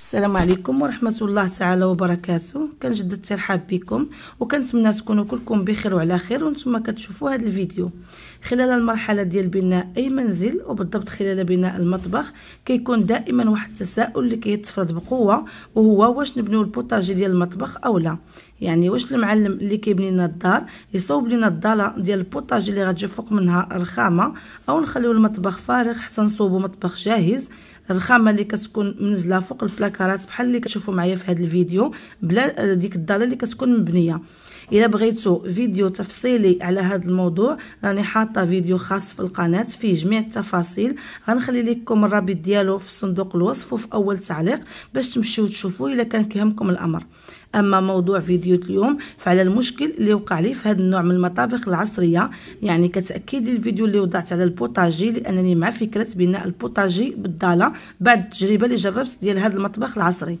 السلام عليكم ورحمه الله تعالى وبركاته كنجدد الترحاب بكم وكنتمنى تكونوا كلكم بخير وعلى خير وانتم كتشوفوا هذا الفيديو خلال المرحله ديال بناء اي منزل وبالضبط خلال بناء المطبخ كيكون دائما واحد التساؤل اللي كيتفرض بقوه وهو واش نبنيو البوطاجي ديال المطبخ او لا يعني واش المعلم اللي كيبني لنا الدار يصوب لنا الضاله ديال البوطاجي اللي غتجي فوق منها رخامه او نخليو المطبخ فارغ حتى نصوبو مطبخ جاهز الرخامه اللي كتكون منزله فوق البلاكارات بحال اللي كتشوفوا معايا في هذا الفيديو بلا ديك الضاله اللي كتكون مبنيه الا بغيتو فيديو تفصيلي على هذا الموضوع راني حاطه فيديو خاص في القناه فيه جميع التفاصيل غنخلي لكم الرابط ديالو في صندوق الوصف وفي اول تعليق باش تمشيو تشوفوه الا كان كيهمكم الامر اما موضوع فيديو اليوم فعلى المشكل اللي وقع لي في هذا النوع من المطابخ العصريه يعني كتاكيد الفيديو اللي وضعت على البوطاجي لانني مع فكره بناء البوطاجي بالضاله بعد التجربه اللي جربت ديال هذا المطبخ العصري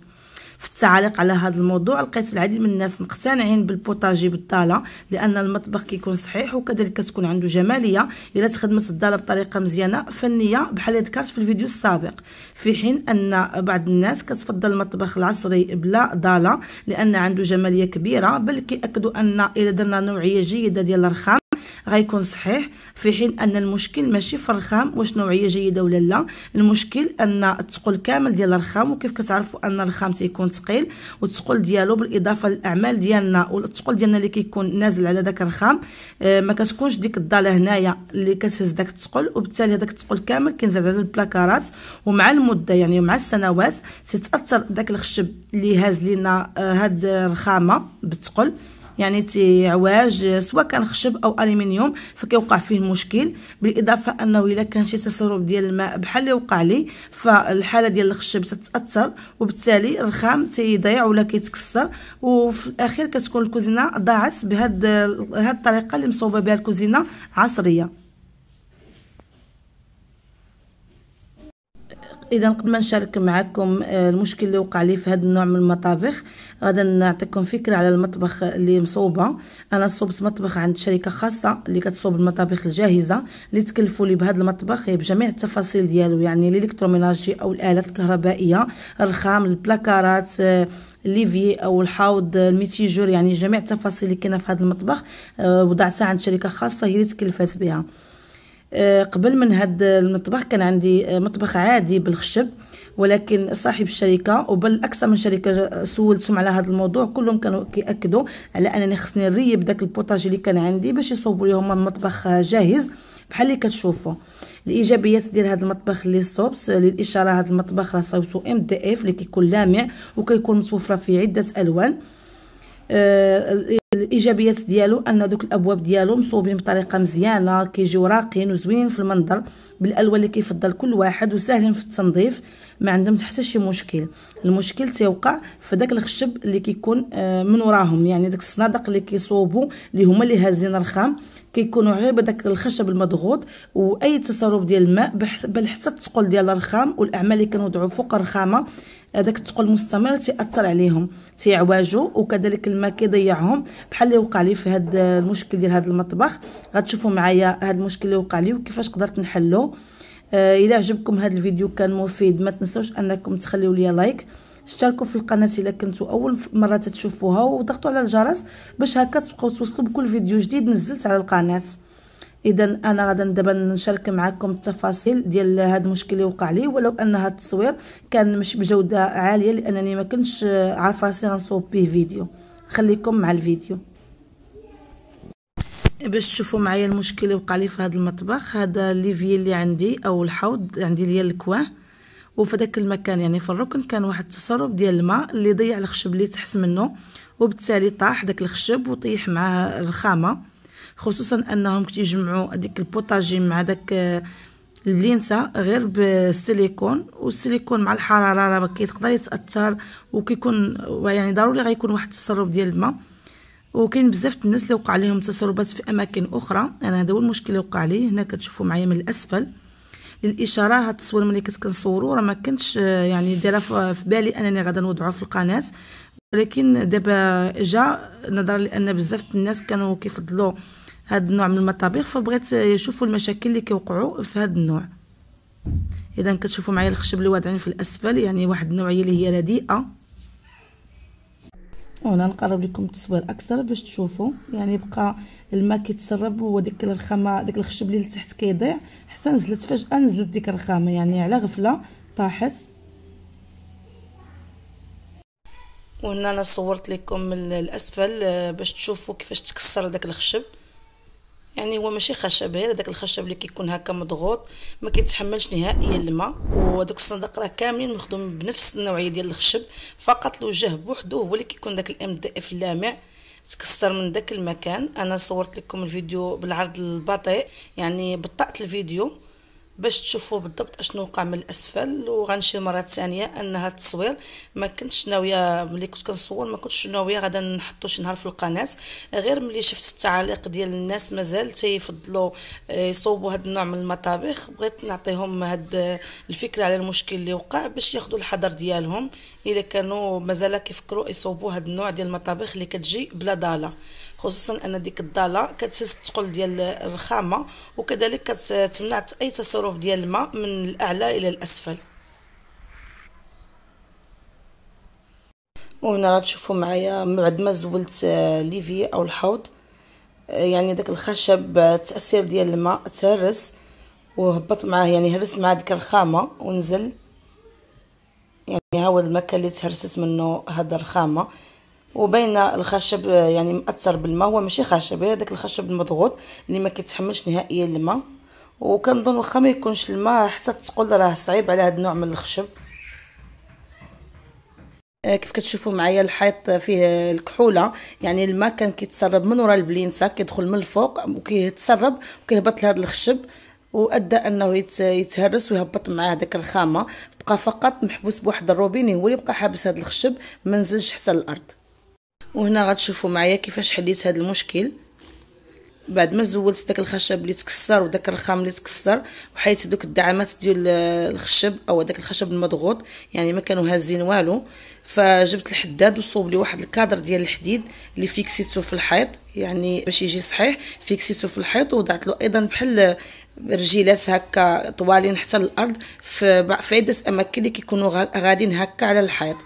في التعليق على هذا الموضوع لقيت العديد من الناس مقتنعين بالبوتاجي بالطاله لان المطبخ كيكون صحيح وكذلك كتكون عنده جماليه الا تخدمت الداله بطريقه مزيانه فنيه بحال اللي ذكرت في الفيديو السابق في حين ان بعض الناس كتفضل المطبخ العصري بلا ضاله لان عنده جماليه كبيره بل كياكدوا ان الا درنا نوعيه جيده ديال الرخام غيكون صحيح في حين ان المشكل ماشي في الرخام واش نوعيه جيده ولا لا المشكل ان الثقل كامل ديال الرخام وكيف كتعرفوا ان الرخام تيكون ثقيل والثقل ديالو بالاضافه للاعمال ديالنا والثقل ديالنا اللي كيكون نازل على داك الرخام آه، ما كتكونش ديك الضاله هنايا اللي كتهز داك الثقل وبالتالي هذاك الثقل كامل كينزل على البلاكارات ومع المده يعني مع السنوات تتاثر داك الخشب اللي هاز لينا آه، هاد الرخامه بالثقل يعني تيعواج سواء كان خشب او الومنيوم فكيوقع فيه مشكل بالاضافه انه الا كان شي تسرب ديال الماء بحال اللي وقع لي فالحاله ديال الخشب تتاثر وبالتالي الرخام تيضيع ولا كيتكسر وفي الاخير كتكون الكوزينه ضاعت بهاد هاد الطريقه اللي مصوبه بها الكوزينه عصريه اذا قبل ما نشارك معكم آه، المشكل اللي وقع لي في هذا النوع من المطابخ غادي نعطيكم فكره على المطبخ اللي مصوبه انا صوبت مطبخ عند شركه خاصه اللي كتصوب المطابخ الجاهزه اللي تكلفوا لي بهذا المطبخ بجميع التفاصيل ديالو يعني الالكتروميناجي او الالات الكهربائيه الرخام البلاكارات آه، ليفي او الحوض الميتيجور يعني جميع التفاصيل اللي كاينه في هذا المطبخ آه، وضعتها عند شركه خاصه هي اللي تكلفات بها آه، قبل من هاد المطبخ كان عندي آه، مطبخ عادي بالخشب ولكن صاحب الشركه وبل اكثر من شركه سولتهم على هذا الموضوع كلهم كانوا كياكدوا على انني خصني نريب داك البوطاجي اللي كان عندي باش يصوبوا ليهم مطبخ جاهز بحال اللي كتشوفوا الايجابيات ديال هذا المطبخ اللي صوبت للاشاره هذا المطبخ راه صوبته ام دي اف اللي كيكون لامع وكيكون متوفره في عده الوان آه، الايجابيات ديالو ان دوك الابواب ديالو مصوبين بطريقه مزيانه كيجيو راقين وزوينين في المنظر بالالوان اللي كيفضل كل واحد وساهلين في التنظيف ما عندهم حتى شي مشكل المشكل تيوقع في داك الخشب اللي كيكون آه، من وراهم يعني داك الصنادق اللي كيصوبوا اللي هما اللي هازين رخام كيكونوا غير بداك الخشب المضغوط واي تسرب ديال الماء بل حتى الثقل ديال الرخام والاعمال اللي كنوضعوا فوق الرخامه هذاك الثقل المستمر تاثر عليهم تيعواجو وكذلك الماء كيضيعهم بحال اللي وقع لي في هذا المشكل ديال هذا المطبخ غتشوفوا معايا هذا المشكل اللي وقع لي وكيفاش قدرت الى آه الا عجبكم هذا الفيديو كان مفيد ما تنسوش انكم تخليو لي لايك اشتركوا في القناه الا كنتوا اول مره تتشوفوها وضغطوا على الجرس باش هكا تبقاو توصلوا بكل فيديو جديد نزلت على القناه اذا انا غادا دابا نشارك معكم التفاصيل ديال هذا المشكل اللي وقع لي ولو ان هذا التصوير كان مش بجوده عاليه لانني ما كنتش عارفه راسي غنصوب فيديو خليكم مع الفيديو باش تشوفوا معايا المشكل اللي وقع لي في هذا المطبخ هذا ليفي اللي عندي او الحوض عندي ديال الكواه وفي داك المكان يعني في الركن كان واحد التسرب ديال الماء اللي ضيع الخشب اللي تحت منه وبالتالي طاح داك الخشب وطيح معاه الرخامه خصوصا انهم كيجمعوا هذيك البوطاجي مع داك البلينسه آه، غير بالسيليكون والسيليكون مع الحراره راه كيقدر يتاثر وكيكون يعني ضروري غيكون واحد التسرب ديال الماء وكاين بزاف الناس اللي وقع لهم تسربات في اماكن اخرى انا هذا هو المشكل اللي وقع ليه هنا كتشوفوا معايا من الاسفل للاشاره هاد التصوير ملي كنت كنصورو راه ما كنتش يعني دايره في بالي انني غادا نوضعو في القناه ولكن دابا جا نظرا لان بزاف الناس كانوا كيفضلوا هذا النوع من المطابخ فبغيت يشوفوا المشاكل اللي كيوقعوا في هذا النوع اذا كتشوفوا معايا الخشب اللي واضعين في الاسفل يعني واحد النوعيه اللي هي رديئه وهنا نقرب لكم التصوير اكثر باش تشوفوا يعني بقى الماء كيتسرب وديك الرخامه داك الخشب اللي لتحت كيضيع حتى نزلت فجاه نزلت ديك الرخامه يعني على غفله طاحت وهنا انا صورت لكم الاسفل آه، باش تشوفوا كيفاش تكسر داك الخشب يعني هو ماشي خشب غير داك الخشب اللي كيكون هكا مضغوط ما كيتحملش نهائيا الماء ودوك الصندوق راه كاملين مخدوم بنفس النوعيه ديال الخشب فقط الوجه بوحدو هو اللي كيكون داك الام دي اف اللامع تكسر من داك المكان انا صورت لكم الفيديو بالعرض البطيء يعني بطأت الفيديو باش تشوفوا بالضبط اشنو وقع من الاسفل وغنمشي المره الثانيه انها التصوير ما كنتش ناويه ملي كنت كنصور ما كنتش ناويه غادا نحطو شي نهار في القناه غير ملي شفت التعاليق ديال الناس مازال تيفضلوا آه، يصوبوا هاد النوع من المطابخ بغيت نعطيهم هاد آه، الفكره على المشكل اللي وقع باش ياخذوا الحذر ديالهم الا كانوا مازال كيفكروا يصوبوا هاد النوع ديال المطابخ اللي كتجي بلا ضاله خصوصا ان ديك الضاله كتهز الثقل ديال الرخامه وكذلك كتمنع اي تسرب ديال الماء من الاعلى الى الاسفل وهنا غتشوفوا معايا بعد ما زولت آه، ليفي او الحوض آه، يعني داك الخشب التاثير آه، ديال الماء تهرس وهبط معاه يعني هرس مع ديك الرخامه ونزل يعني ها هو المكان اللي تهرست منه هاد الرخامه وبين الخشب يعني مأثر بالماء هو ماشي خشب هذاك الخشب المضغوط اللي ما كيتحملش نهائيا الماء وكنظن واخا ما يكونش الماء حتى تقول راه صعيب على هذا النوع من الخشب آه، كيف كتشوفوا معايا الحيط فيه الكحوله يعني الماء كان كيتسرب من ورا البلينسه كيدخل من الفوق وكيتسرب وكيهبط لهاد الخشب وادى انه يتهرس ويهبط مع هذاك الرخامه بقى فقط محبوس بواحد الروبيني هو اللي بقى حابس هذا الخشب ما نزلش حتى الارض وهنا غتشوفوا معايا كيفاش حليت هذا المشكل بعد ما زولت داك الخشب اللي تكسر وداك الرخام اللي تكسر وحيت دوك الدعامات ديال الخشب او داك الخشب المضغوط يعني ما كانوا هازين والو فجبت الحداد وصوب لي واحد الكادر ديال الحديد اللي فيكسيتو في الحيط يعني باش يجي صحيح فيكسيتو في الحيط ووضعت له ايضا بحال رجيلات هكا طوالين حتى الارض في عده اماكن اللي كيكونوا غادين هكا على الحيط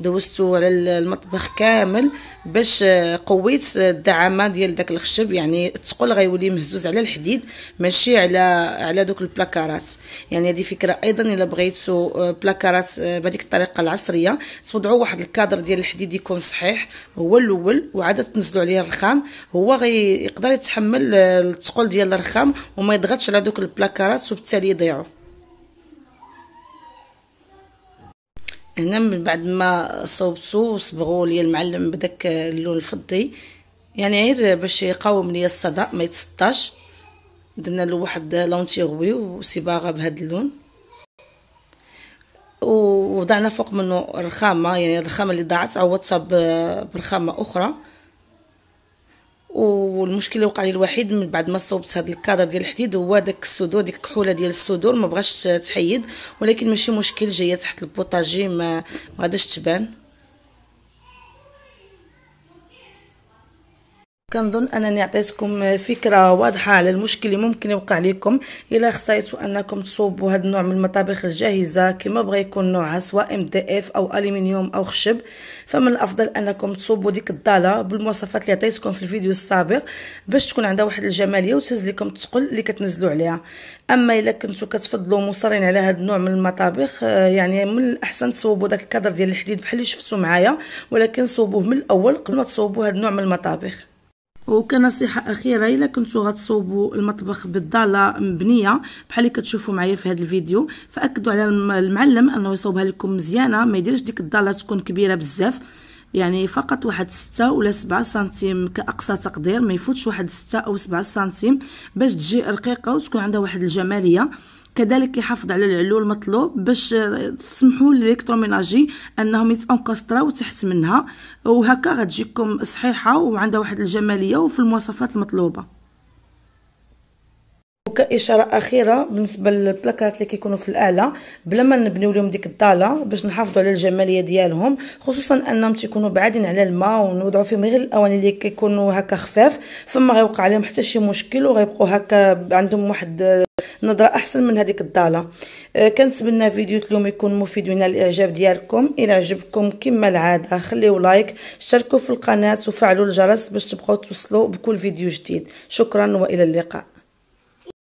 دوزتو على المطبخ كامل باش قويت الدعامه ديال داك الخشب يعني الثقل غيولي مهزوز على الحديد ماشي على على دوك البلاكارات يعني هذه فكره ايضا الا بغيتو آه، بلاكارات آه، بهذيك الطريقه العصريه توضعوا واحد الكادر ديال الحديد يكون صحيح هو الاول وعاد تنزلوا عليه الرخام هو يقدر يتحمل آه، الثقل ديال الرخام وما يضغطش على دوك البلاكارات وبالتالي يضيعوا هنا من بعد ما صوبتو وصبغوا لي المعلم بداك اللون الفضي يعني غير باش يقاوم لي الصدى ما يتسطاش درنا له واحد لونتيغوي وصباغه بهذا اللون ووضعنا فوق منه رخامه يعني الرخامه اللي ضاعت عوضتها برخامه اخرى والمشكل اللي وقع لي الوحيد من بعد ما صوبت هذا الكادر ديال الحديد هو داك الصدور ديك الكحوله ديال الصدور ما بغاش تحيد ولكن ماشي مشكل جايه تحت البوطاجي ما غاداش تبان كنظن انني عطيتكم فكره واضحه على المشكل اللي ممكن يوقع لكم الا خصيتو انكم تصوبوا هذا النوع من المطابخ الجاهزه كما بغى يكون نوعها سواء ام دي اف او الومنيوم او خشب فمن الافضل انكم تصوبوا ديك الضاله بالمواصفات اللي عطيتكم في الفيديو السابق باش تكون عندها واحد الجماليه وتهز لكم الثقل اللي كتنزلوا عليها اما الا كنتو كتفضلوا مصرين على هذا النوع من المطابخ آه، يعني من الاحسن تصوبوا داك الكادر ديال الحديد بحال اللي شفتوا معايا ولكن صوبوه من الاول قبل ما تصوبوا هذا النوع من المطابخ وكنصيحه اخيره الا كنتو غتصوبوا المطبخ بالضاله مبنيه بحال اللي كتشوفوا معايا في هذا الفيديو فاكدوا على المعلم انه يصوبها لكم مزيانه ما يديرش ديك الضاله تكون كبيره بزاف يعني فقط واحد ستة ولا سبعة سنتيم كأقصى تقدير ما يفوتش واحد ستة أو سبعة سنتيم باش تجي رقيقة وتكون عندها واحد الجمالية كذلك يحافظ على العلو المطلوب باش تسمحوا للالكتروميناجي انهم يتانكستراو تحت منها وهكا غتجيكم صحيحه وعندها واحد الجماليه وفي المواصفات المطلوبه وكاشاره اخيره بالنسبه للبلاكات اللي كيكونوا في الاعلى بلا ما نبنيو لهم ديك الضاله باش نحافظوا على الجماليه ديالهم خصوصا انهم تيكونوا بعادين على الماء ونوضعوا فيهم غير الاواني اللي كيكونوا هكا خفاف فما غيوقع عليهم حتى شي مشكل وغيبقوا هكا عندهم واحد نظره احسن من هذيك الضاله أه كنتمنى فيديو اليوم يكون مفيد من الاعجاب ديالكم الى عجبكم كما العاده خليو لايك اشتركوا في القناه وفعلوا الجرس باش تبقاو توصلوا بكل فيديو جديد شكرا والى اللقاء